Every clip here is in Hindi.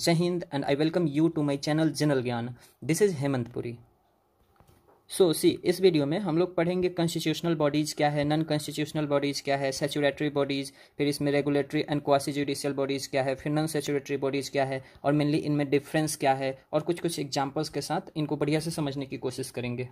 जय हिंद and I welcome you to my channel general ज्ञान this is Hemant Puri so see इस वीडियो में हम लोग पढ़ेंगे कॉन्स्टिट्यूशनल बॉडीज़ क्या है नॉन कॉन्स्टिट्यूशनल बॉडीज़ क्या है सेचुरेटरी बॉडीज़ फिर इसमें regulatory and quasi judicial bodies क्या है फिर नॉन सेचुरेटरी बॉडीज़ क्या है और मेनली इनमें डिफरेंस क्या है और कुछ कुछ एग्जाम्पल्स के साथ इनको बढ़िया से समझने की कोशिश करेंगे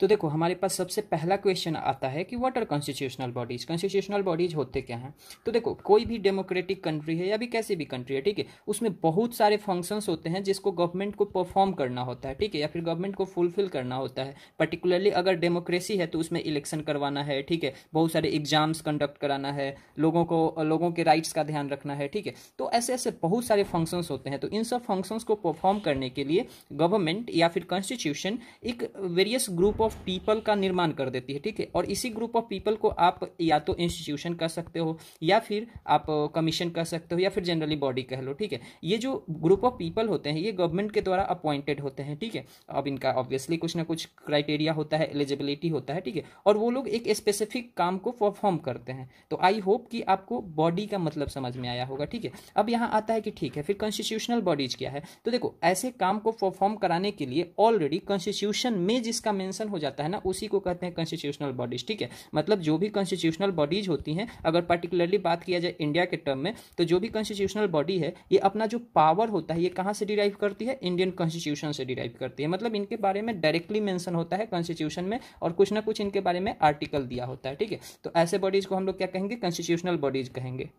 तो देखो हमारे पास सबसे पहला क्वेश्चन आता है कि what are constitutional bodies constitutional bodies होते क्या हैं तो देखो कोई भी डेमोक्रेटिक कंट्री है या भी कैसी भी कंट्री है ठीक है उसमें बहुत सारे फंक्शंस होते हैं जिसको गवर्नमेंट को परफॉर्म करना होता है ठीक है या फिर गवर्नमेंट को फुलफिल करना होता है पर्टिकुलरली अगर डेमोक्रेसी है तो उसमें इलेक्शन करवाना है ठीक है बहुत सारे एग्जाम्स कंडक्ट कराना है लोगों को लोगों के राइट्स का ध्यान रखना है ठीक है तो ऐसे ऐसे बहुत सारे फंक्शंस होते हैं तो इन सब फंक्शंस को परफॉर्म करने के लिए गवर्नमेंट या फिर कॉन्स्टिट्यूशन एक various group of of people का निर्माण कर देती है ठीक है और इसी ग्रुप ऑफ पीपल को आप या तो इंस्टीट्यूशन कह सकते हो या फिर आप कमीशन कह सकते हो या फिर जनरली बॉडी कह लो ठीक है ये जो ग्रुप ऑफ पीपल होते हैं ये गवर्नमेंट के द्वारा अपॉइंटेड होते हैं ठीक है अब इनका ऑब्वियसली कुछ ना कुछ क्राइटेरिया होता है एलिजिबिलिटी होता है ठीक है और वो लोग एक स्पेसिफिक काम को परफॉर्म करते हैं तो आई होप कि आपको बॉडी का मतलब समझ में आया होगा ठीक है अब यहाँ आता है कि ठीक है फिर कॉन्स्टिट्यूशनल बॉडीज क्या है तो देखो ऐसे काम को परफॉर्म कराने के लिए ऑलरेडी कॉन्स्टिट्यूशन में जिसका मेंशन हो जाता है ना उसी को कहते हैं कॉन्स्टिट्यूशनल बॉडीज ठीक है मतलब जो भी कॉन्स्टिट्यूशनल बॉडीज होती हैं अगर पर्टिकुलरली बात किया जाए इंडिया के टर्म में तो जो भी कॉन्स्टिट्यूशनल बॉडी है ये अपना जो पावर होता है ये कहाँ से डिराइव करती है इंडियन कॉन्स्टिट्यूशन से डिराइव करती है मतलब इनके बारे में डायरेक्टली मैंसन होता है कॉन्स्टिट्यूशन में और कुछ ना कुछ इनके बारे में आर्टिकल दिया होता है ठीक है तो ऐसे बॉडीज को हम लोग क्या कहेंगे कॉन्स्टिट्यूशनल बॉडीज कहेंगे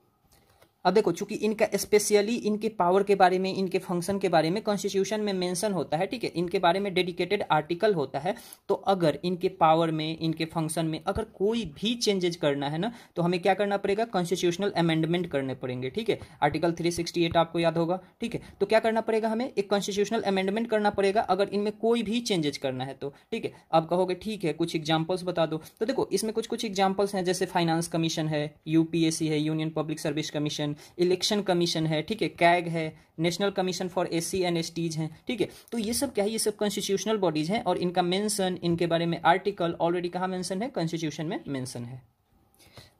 अब देखो चूंकि इनका स्पेशली इनके पावर के बारे में इनके फंक्शन के बारे में कॉन्स्टिट्यूशन में मेंशन होता है ठीक है इनके बारे में डेडिकेटेड आर्टिकल होता है तो अगर इनके पावर में इनके फंक्शन में अगर कोई भी चेंजेज करना है ना तो हमें क्या करना पड़ेगा कॉन्स्टिट्यूशनल अमेंडमेंट करने पड़ेंगे ठीक है आर्टिकल थ्री आपको याद होगा ठीक है तो क्या करना पड़ेगा हमें एक कॉन्स्टिट्यूशनल अमेंडमेंट करना पड़ेगा अगर इनमें कोई भी चेंजेज करना है तो ठीक है अब कहोगे ठीक है कुछ एग्जाम्पल्स बता दो तो देखो इसमें कुछ कुछ एग्जाम्पल्स हैं जैसे फाइनेंस कमीशन है यूपीएससी है union public service commission election commission है ठीक है कैग है national commission for S C and S Ts हैं ठीक है तो ये सब क्या है ये सब कॉन्स्टिट्यूशनल बॉडीज हैं और इनका मेंशन इनके बारे में आर्टिकल ऑलरेडी कहाँ मेंशन है कॉन्स्टिट्यूशन में मेंशन है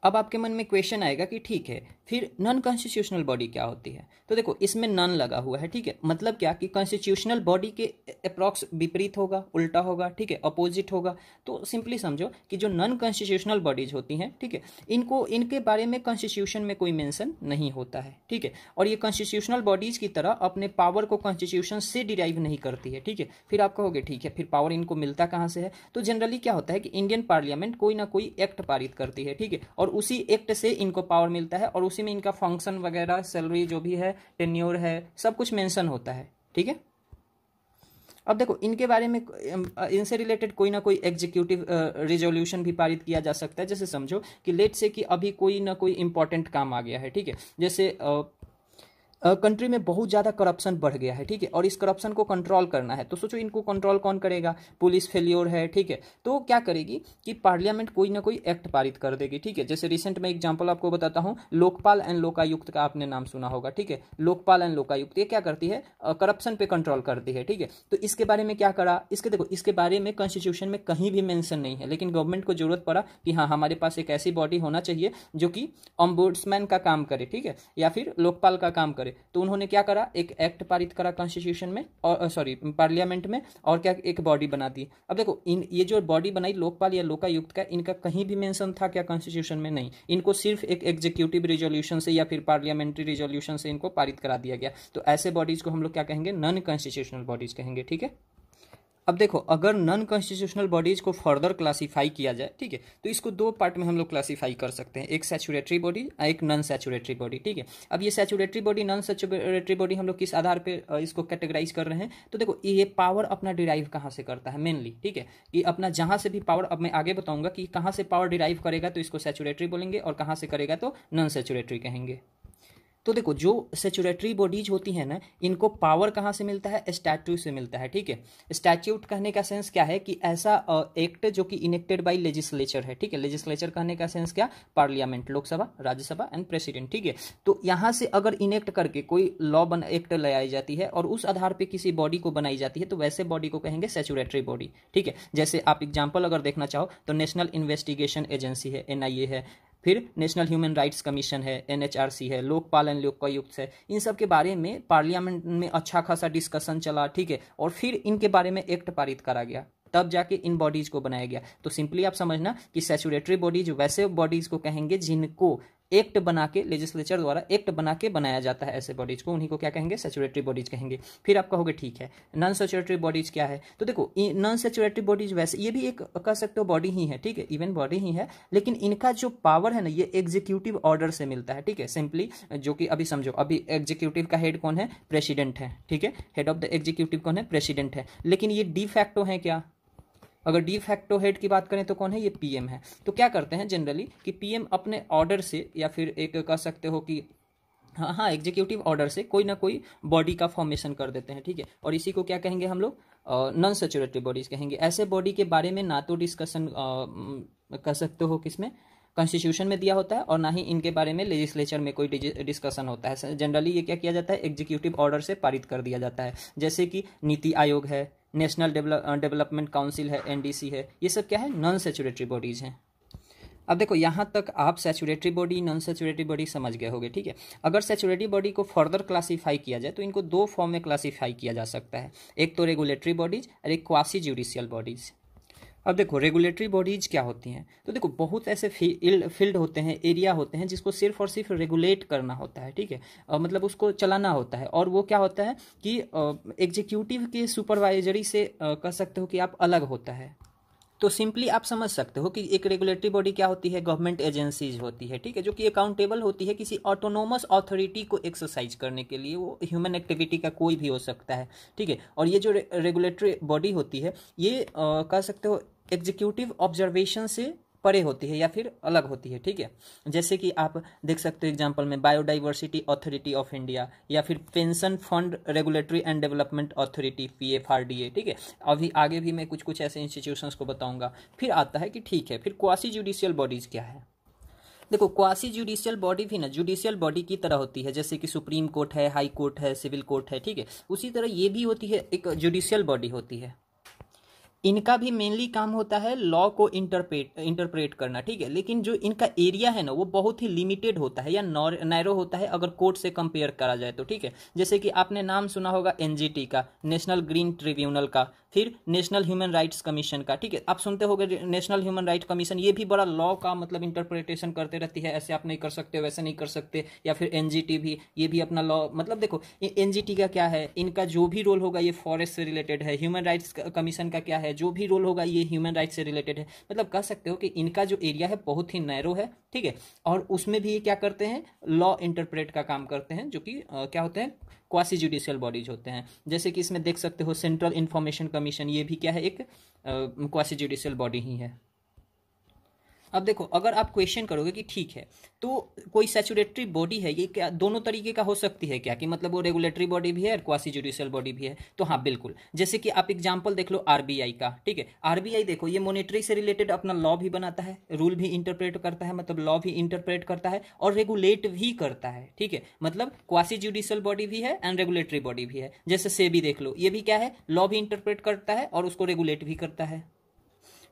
अब आपके मन में क्वेश्चन आएगा कि ठीक है फिर नॉन कॉन्स्टिट्यूशनल बॉडी क्या होती है तो देखो इसमें नॉन लगा हुआ है ठीक है मतलब क्या कि कॉन्स्टिट्यूशनल बॉडी के अप्रॉक्स विपरीत होगा उल्टा होगा ठीक है अपोजिट होगा तो सिंपली समझो कि जो नॉन कॉन्स्टिट्यूशनल बॉडीज होती हैं ठीक है थीके? इनको इनके बारे में कॉन्स्टिट्यूशन में कोई मेंशन नहीं होता है ठीक है और ये कॉन्स्टिट्यूशनल बॉडीज की तरह अपने पावर को कॉन्स्टिट्यूशन से डिराइव नहीं करती है ठीक है फिर आप कहोगे ठीक है फिर पावर इनको मिलता कहाँ से है तो जनरली क्या होता है कि इंडियन पार्लियामेंट कोई ना कोई एक्ट पारित करती है ठीक है और उसी एक्ट से इनको पावर मिलता है और उसी उसी में इनका फंक्शन वगैरह सैलरी जो भी है टेन्योर है सब कुछ मेंशन होता है ठीक है अब देखो इनके बारे में इनसे रिलेटेड कोई ना कोई एग्जीक्यूटिव रिजोल्यूशन भी पारित किया जा सकता है जैसे समझो कि लेट से कि अभी कोई ना कोई इंपॉर्टेंट काम आ गया है ठीक है जैसे कंट्री में बहुत ज़्यादा करप्शन बढ़ गया है ठीक है और इस करप्शन को कंट्रोल करना है तो सोचो इनको कंट्रोल कौन करेगा पुलिस फेल्योर है ठीक है तो क्या करेगी कि पार्लियामेंट कोई ना कोई एक्ट पारित कर देगी ठीक है जैसे रिसेंट में एग्जाम्पल आपको बताता हूँ लोकपाल एंड लोकायुक्त का आपने नाम सुना होगा ठीक है लोकपाल एंड लोकायुक्त ये क्या करती है करप्शन पर पे कंट्रोल करती है ठीक है तो इसके बारे में क्या करा इसके देखो इसके बारे में कॉन्स्टिट्यूशन में कहीं भी मैंशन नहीं है लेकिन गवर्नमेंट को जरूरत पड़ा कि हाँ हमारे पास एक ऐसी बॉडी होना चाहिए जो कि ऑम्बुड्समैन का काम करे ठीक है या फिर लोकपाल का काम करे करे तो उन्होंने क्या करा एक एक्ट पारित करा कॉन्स्टिट्यूशन में और सॉरी पार्लियामेंट में और क्या एक बॉडी बना दी अब देखो इन ये जो बॉडी बनाई लोकपाल या लोकायुक्त का इनका कहीं भी मेंशन था क्या कॉन्स्टिट्यूशन में नहीं इनको सिर्फ एक एग्जीक्यूटिव रिजोल्यूशन से या फिर पार्लियामेंट्री रिजोल्यूशन से इनको पारित करा दिया गया तो ऐसे बॉडीज को हम लोग क्या कहेंगे नॉन कॉन्स्टिट्यूशनल बॉडीज कहेंगे ठीक है अब देखो अगर नॉन कॉन्स्टिट्यूशनल बॉडीज को फर्दर क्लासीफाई किया जाए ठीक है तो इसको दो पार्ट में हम लोग क्लासीफाई कर सकते हैं एक सेचुरेटरी बॉडी एक नॉन सेचुरेटरी बॉडी ठीक है अब ये statutory body non statutory body हम लोग किस आधार पर इसको कैटेगराइज कर रहे हैं तो देखो ये पावर अपना डिराइव कहाँ से करता है मेनली ठीक है कि अपना जहाँ से भी पावर अब मैं आगे बताऊंगा कि कहाँ से पावर डिराइव करेगा तो इसको सेचुरेटरी बोलेंगे और कहाँ से करेगा तो नॉन सेचुरेटरी कहेंगे तो देखो जो सेचुरेटरी बॉडीज होती है ना इनको पावर कहाँ से मिलता है स्टैट्यूट से मिलता है ठीक है स्टैट्यूट कहने का सेंस क्या है कि ऐसा एक्ट जो कि इनेक्टेड बाई लेजिस्लेचर है ठीक है लेजिस्लेचर कहने का सेंस क्या parliament Lok Sabha Rajya Sabha and president ठीक है तो यहाँ से अगर इनेक्ट करके कोई लॉ बन एक्ट लगाई जाती है और उस आधार पर किसी बॉडी को बनाई जाती है तो वैसे बॉडी को कहेंगे सेचुरेटरी बॉडी ठीक है जैसे आप एग्जाम्पल अगर देखना चाहो तो नेशनल इन्वेस्टिगेशन एजेंसी है एनआईए है फिर नेशनल ह्यूमन राइट्स कमीशन है एन है लोकपाल एंड लोकायुक्त है इन सब के बारे में पार्लियामेंट में अच्छा खासा डिस्कशन चला ठीक है और फिर इनके बारे में एक्ट पारित करा गया तब जाके इन बॉडीज को बनाया गया तो सिंपली आप समझना कि सेचुरेटरी बॉडीज वैसे बॉडीज को कहेंगे जिनको एक्ट बना के लेजिस्लेचर द्वारा एक्ट बना के बनाया जाता है ऐसे बॉडीज को उन्हीं को क्या कहेंगे सेचुरेटरी बॉडीज कहेंगे फिर आप कहोगे ठीक है नॉन सेचुरेटरी बॉडीज क्या है तो देखो नॉन सेचुरेटरी बॉडीज वैसे ये भी एक कह सकते हो बॉडी ही है ठीक है इवन बॉडी ही है लेकिन इनका जो पावर है ना ये एग्जीक्यूटिव ऑर्डर से मिलता है ठीक है सिंपली जो कि अभी समझो अभी एग्जीक्यूटिव का हेड कौन है प्रेसिडेंट है ठीक है हेड ऑफ द एग्जीक्यूटिव कौन है प्रेसिडेंट है लेकिन ये डी फैक्टो है क्या अगर डी फैक्टो हेड की बात करें तो कौन है ये पीएम है तो क्या करते हैं जनरली कि पीएम अपने ऑर्डर से या फिर एक कह सकते हो कि हाँ हाँ एग्जीक्यूटिव ऑर्डर से कोई ना कोई बॉडी का फॉर्मेशन कर देते हैं ठीक है और इसी को क्या कहेंगे हम लोग नॉन सेचुरेटिव बॉडीज कहेंगे ऐसे बॉडी के बारे में ना तो डिस्कशन कर सकते हो किसमें कॉन्स्टिट्यूशन में दिया होता है और ना ही इनके बारे में लेजिस्लेचर में कोई डिस्कशन होता है जनरली ये क्या किया जाता है एग्जीक्यूटिव ऑर्डर से पारित कर दिया जाता है जैसे कि नीति आयोग है नेशनल डेवलपमेंट काउंसिल है एनडीसी है ये सब क्या है नॉन सेचुरेटरी बॉडीज़ हैं अब देखो यहाँ तक आप statutory body non statutory body समझ गए होगे ठीक है अगर सेचुरेटरी बॉडी को फर्दर क्लासीफाई किया जाए तो इनको दो फॉर्म में क्लासीफाई किया जा सकता है एक तो रेगुलेटरी बॉडीज और एक क्वासी जुडिशियल बॉडीज़ अब देखो रेगुलेटरी बॉडीज क्या होती हैं तो देखो बहुत ऐसे फील्ड होते हैं एरिया होते हैं जिसको सिर्फ और सिर्फ रेगुलेट करना होता है ठीक है मतलब उसको चलाना होता है और वो क्या होता है कि एग्जीक्यूटिव के सुपरवाइजरी से कह सकते हो कि आप अलग होता है तो सिंपली आप समझ सकते हो कि एक रेगुलेटरी बॉडी क्या होती है गवर्नमेंट एजेंसीज होती है ठीक है जो कि अकाउंटेबल होती है किसी ऑटोनोमस ऑथोरिटी को एक्सरसाइज करने के लिए वो ह्यूमन एक्टिविटी का कोई भी हो सकता है ठीक है और ये जो रेगुलेटरी बॉडी होती है ये कह सकते हो एग्जीक्यूटिव ऑब्जर्वेशन से परे होती है या फिर अलग होती है ठीक है जैसे कि आप देख सकते हो एग्जाम्पल में बायोडाइवर्सिटी अथॉरिटी ऑफ इंडिया या फिर pension fund regulatory and development authority PFRDA ठीक है अभी आगे भी मैं कुछ कुछ ऐसे इंस्टीट्यूशंस को बताऊंगा फिर आता है कि ठीक है फिर क्वासी जुडिशियल बॉडीज क्या है देखो क्वासी जुडिशियल बॉडी भी ना जुडिशियल बॉडी की तरह होती है जैसे कि सुप्रीम कोर्ट है हाई कोर्ट है सिविल कोर्ट है ठीक है उसी तरह ये भी होती है एक जुडिशियल बॉडी होती है इनका भी मेनली काम होता है लॉ को इंटरप्रेट इंटरप्रेट करना ठीक है लेकिन जो इनका एरिया है ना वो बहुत ही लिमिटेड होता है या नैरो होता है अगर कोर्ट से कंपेयर करा जाए तो ठीक है जैसे कि आपने नाम सुना होगा एनजीटी का नेशनल ग्रीन ट्रिब्यूनल का फिर नेशनल ह्यूमन राइट्स कमीशन का ठीक है आप सुनते हो नेशनल ह्यूमन राइट कमीशन ये भी बड़ा लॉ का मतलब इंटरप्रिटेशन करते रहती है ऐसे आप नहीं कर सकते वैसे नहीं कर सकते या फिर एन भी ये भी अपना लॉ मतलब देखो एन का क्या है इनका जो भी रोल होगा ये फॉरेस्ट से रिलेटेड है ह्यूमन राइट्स कमीशन का क्या है है जो भी रोल होगा ये ह्यूमन राइट से रिलेटेड है मतलब कह सकते हो कि इनका जो एरिया है बहुत ही नैरो है ठीक है और उसमें भी ये क्या करते हैं लॉ इंटरप्रेट का काम करते हैं जो कि क्या होते हैं क्वासी जुडिशियल बॉडीज होते हैं जैसे कि इसमें देख सकते हो सेंट्रल इन्फॉर्मेशन कमीशन ये भी क्या है एक क्वासी जुडिशियल बॉडी ही है अब देखो अगर आप क्वेश्चन करोगे कि ठीक है तो कोई सेचुरेटरी बॉडी है ये क्या दोनों तरीके का हो सकती है क्या कि मतलब वो रेगुलेटरी बॉडी भी है और क्वासी जुडिशियल बॉडी भी है तो हाँ बिल्कुल जैसे कि आप एग्जाम्पल देख लो आरबीआई का ठीक है आरबीआई देखो ये मॉनेटरी से रिलेटेड अपना लॉ भी बनाता है रूल भी इंटरप्रेट करता है मतलब लॉ भी इंटरप्रेट करता है और रेगुलेट भी करता है ठीक है मतलब क्वासी जुडिशियल बॉडी भी है एंड रेगुलेटरी बॉडी भी है जैसे से देख लो ये भी क्या है लॉ भी इंटरप्रेट करता है और उसको रेगुलेट भी करता है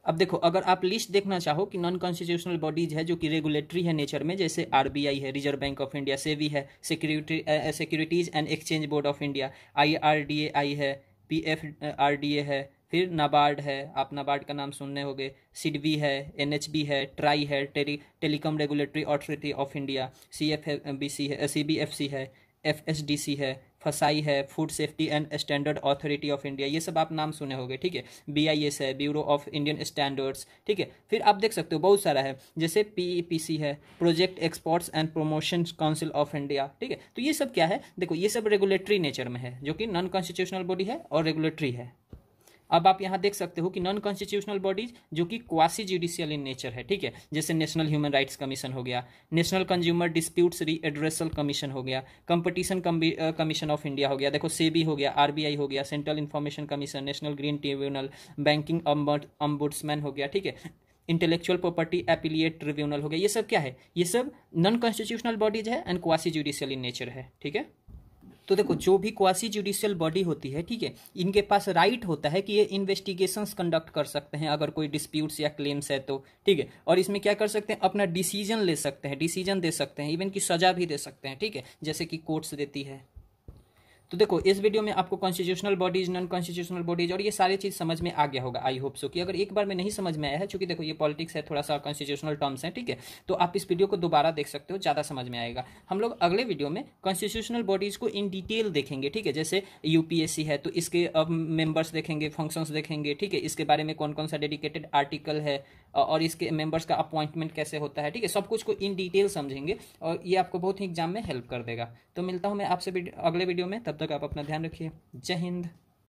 अब देखो अगर आप लिस्ट देखना चाहो कि नॉन कॉन्स्टिट्यूशनल बॉडीज है जो कि रेगुलेटरी है नेचर में जैसे आरबीआई है reserve bank of India SEBI है security securities and exchange board of India आई है P F R D A है फिर नाबार्ड है आप नाबार्ड का नाम सुनने होंगे सिडबी है एन है ट्राई है tele telecom regulatory authority of India C F B C है सी बी एफ सी है एफ एस डी सी है फसाई है food safety and standard authority of India ये सब आप नाम सुने होंगे ठीक है बी आई एस है ब्यूरो ऑफ इंडियन स्टैंडर्ड्स ठीक है फिर आप देख सकते हो बहुत सारा है जैसे पी ई पी सी है project exports and promotion council of India ठीक है तो ये सब क्या है देखो ये सब रेगुलेटरी नेचर में है जो कि नॉन कॉन्स्टिट्यूशनल बॉडी है और रेगुलेटरी है अब आप यहाँ देख सकते हो कि नॉन कॉन्स्टिट्यूशनल बॉडीज जो कि क्वासी जुडिशियल इन नेचर है ठीक है जैसे नेशनल ह्यूमन राइट्स कमीशन हो गया national consumer disputes redressal commission हो गया कंपटीशन कमीशन ऑफ इंडिया हो गया देखो सेबी हो गया आरबीआई हो गया central information commission national green tribunal banking ombudsman हो गया ठीक है इंटेलेक्चुअल प्रॉपर्टी एपिलियट ट्रिब्यूनल हो गया ये सब क्या है ये सब नॉन कॉन्स्टिट्यूशनल बॉडीज है and quasi judicial in nature है ठीक है तो देखो जो भी क्वासी जुडिशियल बॉडी होती है ठीक है इनके पास राइट होता है कि ये इन्वेस्टिगेशंस कंडक्ट कर सकते हैं अगर कोई डिस्प्यूट्स या क्लेम्स है तो ठीक है और इसमें क्या कर सकते हैं अपना डिसीजन ले सकते हैं डिसीजन दे सकते हैं इवन की सजा भी दे सकते हैं ठीक है जैसे कि कोर्ट्स देती है तो देखो इस वीडियो में आपको constitutional bodies non constitutional bodies और ये सारी चीज समझ में आ गया होगा आई होप सो कि अगर एक बार में नहीं समझ में आया है चूंकि देखो ये पॉलिटिक्स है थोड़ा सा कॉन्स्टिट्यूशनल टर्म्स है ठीक है तो आप इस वीडियो को दोबारा देख सकते हो ज्यादा समझ में आएगा हम लोग अगले वीडियो में कॉन्स्टिट्यूशनल बॉडीज को इन डिटेल देखेंगे ठीक है जैसे यूपीएससी है तो इसके अब मेंबर्स देखेंगे फंक्शंस देखेंगे ठीक है इसके बारे में कौन कौन सा डेडिकेटेड आर्टिकल है और इसके मेंबर्स का अपॉइंटमेंट कैसे होता है ठीक है सब कुछ को इन डिटेल समझेंगे और ये आपको बहुत ही एग्जाम में हेल्प कर देगा तो मिलता हूँ मैं आपसे अगले वीडियो में तब तक आप अपना ध्यान रखिए जय हिंद